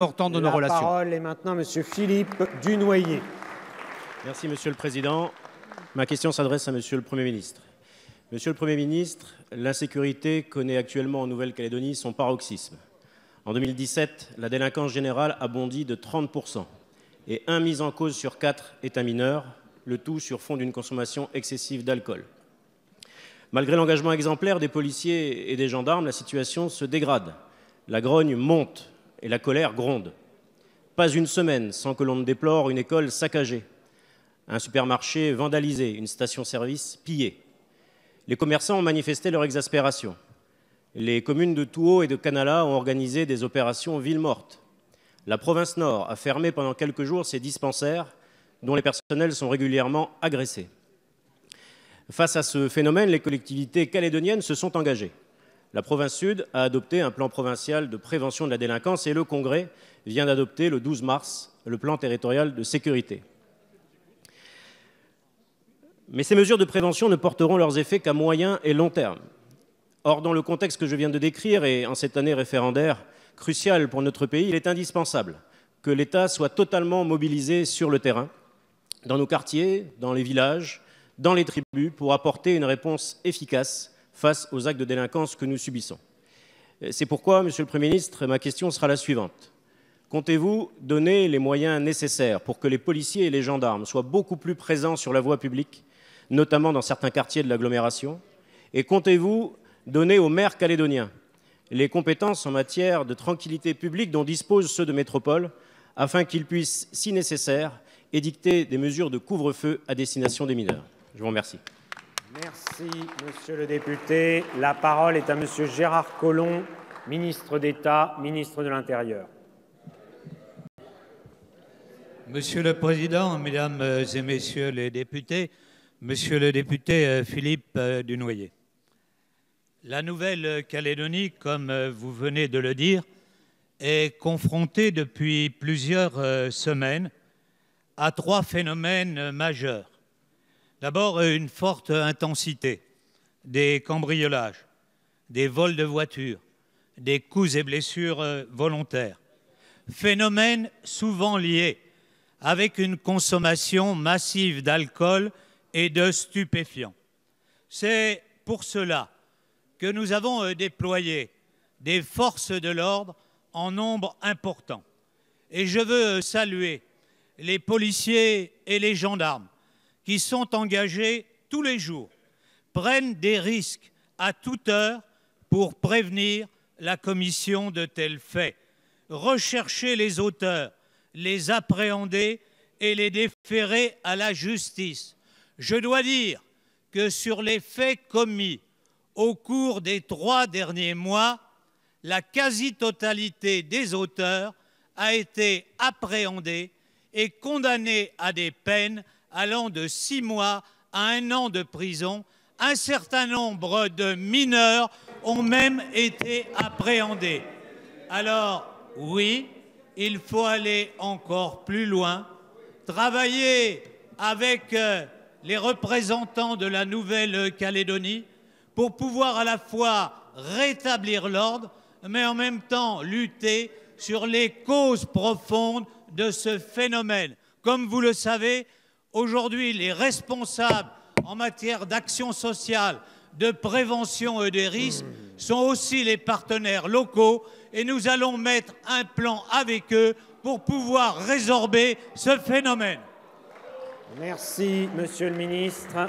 La parole est maintenant Monsieur Philippe Dunoyer. Merci Monsieur le Président. Ma question s'adresse à Monsieur le Premier ministre. Monsieur le Premier ministre, l'insécurité connaît actuellement en Nouvelle-Calédonie son paroxysme. En 2017, la délinquance générale a bondi de 30% et un mis en cause sur quatre est un mineur, le tout sur fond d'une consommation excessive d'alcool. Malgré l'engagement exemplaire des policiers et des gendarmes, la situation se dégrade. La grogne monte, et la colère gronde. Pas une semaine sans que l'on ne déplore une école saccagée, un supermarché vandalisé, une station-service pillée. Les commerçants ont manifesté leur exaspération. Les communes de Touot et de Canala ont organisé des opérations ville morte. La province Nord a fermé pendant quelques jours ses dispensaires, dont les personnels sont régulièrement agressés. Face à ce phénomène, les collectivités calédoniennes se sont engagées. La province Sud a adopté un plan provincial de prévention de la délinquance et le Congrès vient d'adopter le 12 mars le plan territorial de sécurité. Mais ces mesures de prévention ne porteront leurs effets qu'à moyen et long terme. Or, dans le contexte que je viens de décrire et en cette année référendaire cruciale pour notre pays, il est indispensable que l'État soit totalement mobilisé sur le terrain, dans nos quartiers, dans les villages, dans les tribus, pour apporter une réponse efficace face aux actes de délinquance que nous subissons. Euh, c'est pourquoi, Monsieur le Premier ministre, ma question sera la suivante. Comptez-vous donner les moyens nécessaires pour que les policiers et les gendarmes soient beaucoup plus présents sur la voie publique, notamment dans certains quartiers de l'agglomération Et comptez-vous donner aux maires calédoniens les compétences en matière de tranquillité publique dont disposent ceux de métropole, afin qu'ils puissent, si nécessaire, édicter des mesures de couvre-feu à destination des mineurs Je vous remercie. Merci, monsieur le député. La parole est à monsieur Gérard Collomb, ministre d'État, ministre de l'Intérieur. Monsieur le Président, Mesdames et Messieurs les députés, Monsieur le député euh, Philippe euh, Dunoyer, la Nouvelle-Calédonie, comme euh, vous venez de le dire, est confrontée depuis plusieurs semaines à trois phénomènes majeurs D'abord, euh, une forte intensité, des cambriolages, des vols de voitures, des coups et blessures euh, volontaires. Phénomène souvent lié avec une consommation massive d'alcool et de stupéfiants. C'est pour cela que nous avons euh, déployé des forces de l'ordre en nombre important. Et je veux saluer les policiers et les gendarmes qui sont engagés tous les jours prennent des risques à toute heure pour prévenir la commission de tels faits, rechercher les auteurs, les appréhender et les déférer à la justice. Je dois dire que sur les faits commis au cours des trois derniers mois, la quasi-totalité des auteurs a été appréhendée et condamnée à des peines allant de six mois à un an de prison. Un certain nombre de mineurs ont même été appréhendés. Alors, oui, il faut aller encore plus loin, travailler avec euh, les représentants de la Nouvelle-Calédonie pour pouvoir à la fois rétablir l'ordre, mais en même temps lutter sur les causes profondes de ce phénomène. Comme vous le savez, Aujourd'hui, les responsables en matière d'action sociale, de prévention et des risques sont aussi les partenaires locaux et nous allons mettre un plan avec eux pour pouvoir résorber ce phénomène. Merci, Monsieur le Ministre.